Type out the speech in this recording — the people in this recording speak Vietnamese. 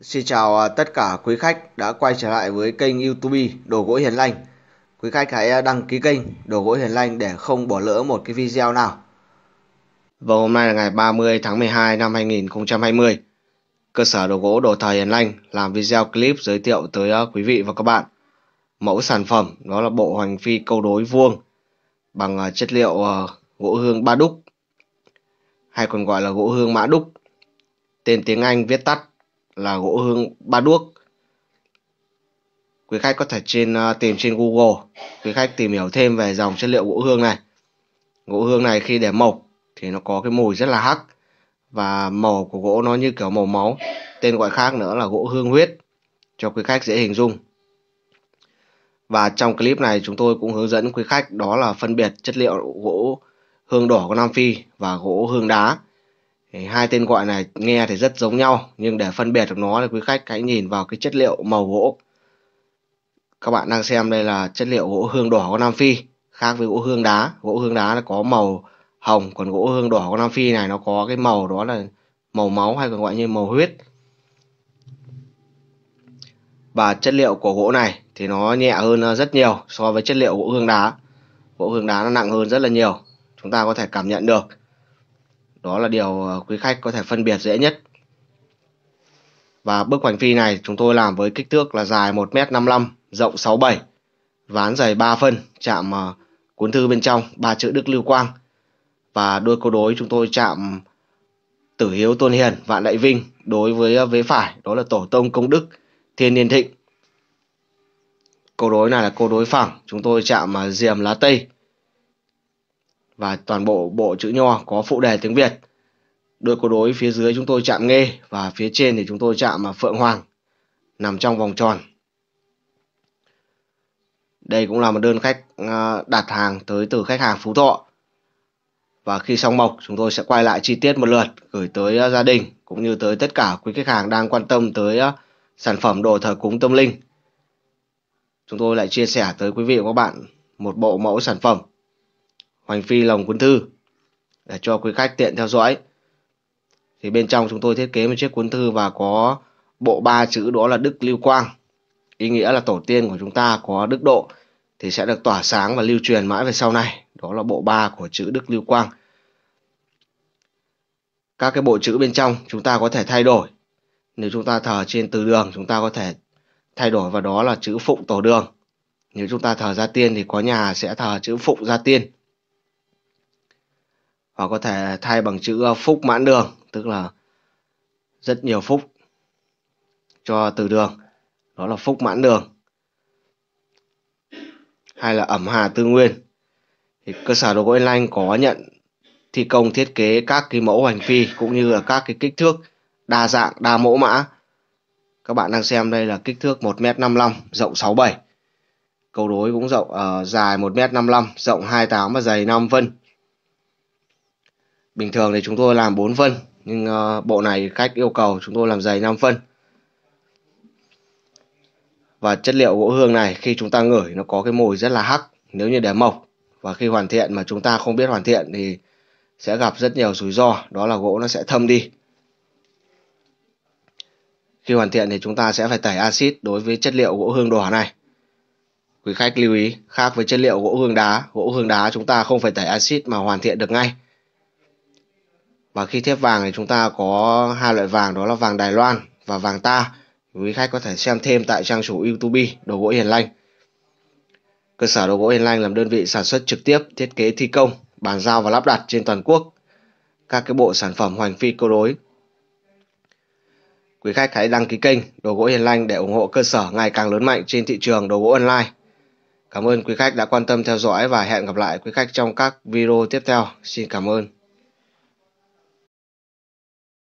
Xin chào à, tất cả quý khách đã quay trở lại với kênh YouTube Đồ gỗ Hiền Lành. Quý khách hãy à, đăng ký kênh Đồ gỗ Hiền Lành để không bỏ lỡ một cái video nào. Và hôm nay là ngày 30 tháng 12 năm 2020. Cơ sở đồ gỗ Đồ Thời Hiền Lành làm video clip giới thiệu tới à, quý vị và các bạn mẫu sản phẩm đó là bộ hoành phi câu đối vuông bằng chất liệu gỗ hương ba đúc hay còn gọi là gỗ hương mã đúc. Tên tiếng Anh viết tắt là gỗ hương ba đuốc quý khách có thể trên ờ, tìm trên Google quý khách tìm hiểu thêm về dòng chất liệu gỗ hương này gỗ hương này khi để mộc thì nó có cái mùi rất là hắc và màu của gỗ nó như kiểu màu máu tên gọi khác nữa là gỗ hương huyết cho quý khách dễ hình dung và trong clip này chúng tôi cũng hướng dẫn quý khách đó là phân biệt chất liệu gỗ hương đỏ của Nam Phi và gỗ hương đá thì hai tên gọi này nghe thì rất giống nhau nhưng để phân biệt được nó thì quý khách hãy nhìn vào cái chất liệu màu gỗ các bạn đang xem đây là chất liệu gỗ hương đỏ của Nam Phi khác với gỗ hương đá gỗ hương đá nó có màu hồng còn gỗ hương đỏ của Nam Phi này nó có cái màu đó là màu máu hay còn gọi như màu huyết và chất liệu của gỗ này thì nó nhẹ hơn rất nhiều so với chất liệu gỗ hương đá gỗ hương đá nó nặng hơn rất là nhiều chúng ta có thể cảm nhận được đó là điều ờ, quý khách có thể phân biệt dễ nhất. Và bức hoành phi này chúng tôi làm với kích thước là dài 1m55, rộng 67, ván dày 3 phân, chạm ờ, cuốn thư bên trong ba chữ Đức Lưu Quang. Và đôi câu đối chúng tôi chạm Tử Hiếu Tôn Hiền, Vạn Đại Vinh đối với ờ, vế phải, đó là Tổ Tông Công Đức, Thiên Niên Thịnh. Câu đối này là câu đối phẳng, chúng tôi chạm Diềm Lá Tây, và toàn bộ bộ chữ nho có phụ đề tiếng Việt. Đôi câu đối phía dưới chúng tôi chạm nghe và phía trên thì chúng tôi chạm phượng hoàng nằm trong vòng tròn. Đây cũng là một đơn khách à, đặt hàng tới từ khách hàng Phú Thọ. Và khi xong mộc chúng tôi sẽ quay lại chi tiết một lượt gửi tới à, gia đình cũng như tới tất cả quý khách hàng đang quan tâm tới à, sản phẩm đồ thờ cúng tâm linh. Chúng tôi lại chia sẻ tới quý vị và các bạn một bộ mẫu sản phẩm hoành phi lồng cuốn thư để cho quý khách tiện theo dõi thì bên trong chúng tôi thiết kế một chiếc cuốn thư và có bộ ba chữ đó là đức lưu quang ý nghĩa là tổ tiên của chúng ta có đức độ thì sẽ được tỏa sáng và lưu truyền mãi về sau này đó là bộ ba của chữ đức lưu quang các cái bộ chữ bên trong chúng ta có thể thay đổi nếu chúng ta thờ trên từ đường chúng ta có thể thay đổi vào đó là chữ phụng tổ đường nếu chúng ta thờ gia tiên thì có nhà sẽ thờ chữ phụng gia tiên hoặc có thể thay bằng chữ ờ, phúc mãn đường tức là rất nhiều phúc cho từ đường đó là phúc mãn đường hay là ẩm hà tư nguyên thì cơ sở đồ gỗ Yên Lanh có nhận thi công thiết kế các cái mẫu hoành phi cũng như là các cái kích thước đa dạng đa mẫu mã các bạn đang xem đây là kích thước 1m55 rộng 67 cầu đối cũng rộng uh, dài 1m55 rộng 28 và dày 5 phân bình thường thì chúng tôi làm 4 phân nhưng ờ, bộ này khách yêu cầu chúng tôi làm dày 5 phân và chất liệu gỗ hương này khi chúng ta ngửi nó có cái mùi rất là hắc nếu như để mộc và khi hoàn thiện mà chúng ta không biết hoàn thiện thì sẽ gặp rất nhiều rủi ro đó là gỗ nó sẽ thâm đi khi hoàn thiện thì chúng ta sẽ phải tẩy axit đối với chất liệu gỗ hương đỏ này quý khách lưu ý khác với chất liệu gỗ hương đá gỗ hương đá chúng ta không phải tẩy axit mà hoàn thiện được ngay và khi thép vàng thì chúng ta có hai loại vàng đó là vàng Đài Loan và vàng ta quý khách có thể xem thêm tại trang chủ YouTube đồ gỗ Hiền Lành cơ sở đồ gỗ Hiền Lành làm đơn vị sản xuất trực tiếp thiết kế thi công bàn giao và lắp đặt trên toàn quốc các cái bộ sản phẩm hoành phi câu đối quý khách hãy đăng ký kênh đồ gỗ Hiền Lành để ủng hộ cơ sở ngày càng lớn mạnh trên thị trường đồ gỗ online Cảm ơn quý khách đã quan tâm theo dõi và hẹn gặp lại quý khách trong các video tiếp theo. Xin cảm ơn.